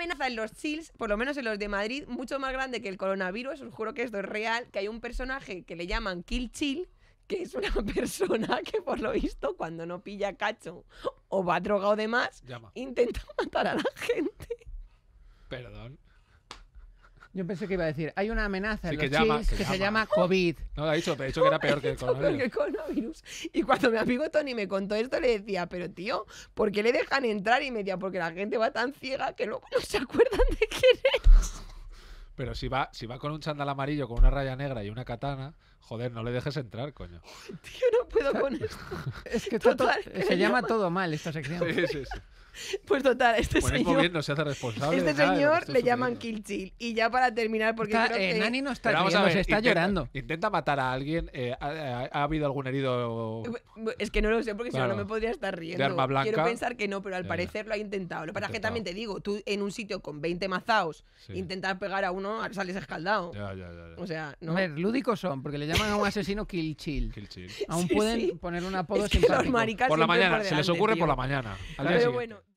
amenaza en los Chills, por lo menos en los de Madrid, mucho más grande que el coronavirus, os juro que esto es real, que hay un personaje que le llaman Kill Chill, que es una persona que por lo visto cuando no pilla cacho o va drogado de más, intenta matar a la gente. Perdón. Yo pensé que iba a decir, hay una amenaza en los que, que, se llama COVID. No, lo ha dicho, te ha dicho que era peor que el coronavirus. el coronavirus. Y cuando mi amigo Tony me contó esto, le decía, pero tío, ¿por qué le dejan entrar? Y me decía, porque la gente va tan ciega que luego no se acuerdan de quién es. Pero si va, si va con un chandal amarillo, con una raya negra y una katana, joder, no le dejes entrar, coño. Tío, no puedo con esto. es que, se llama todo mal esta sección. Sí, sí, sí. Pues total, este señor. Este señor le llaman Kill Chill. Y ya para terminar, porque. Eh, Nani no está se está llorando. Intenta matar a alguien. Eh, ha, habido algún herido? Es que no lo sé, porque si no, no me podría estar riendo. De arma blanca. Quiero pensar que no, pero al parecer lo ha intentado. Lo que que también te digo, tú en un sitio con 20 mazaos, intentar pegar a uno, sales escaldado. Ya, ya, ya, o sea, no. A ver, lúdicos son, porque le llaman a un asesino Kill Chill. Aún pueden poner un apodo simpático. por la mañana, se les ocurre por la mañana. Pero bueno.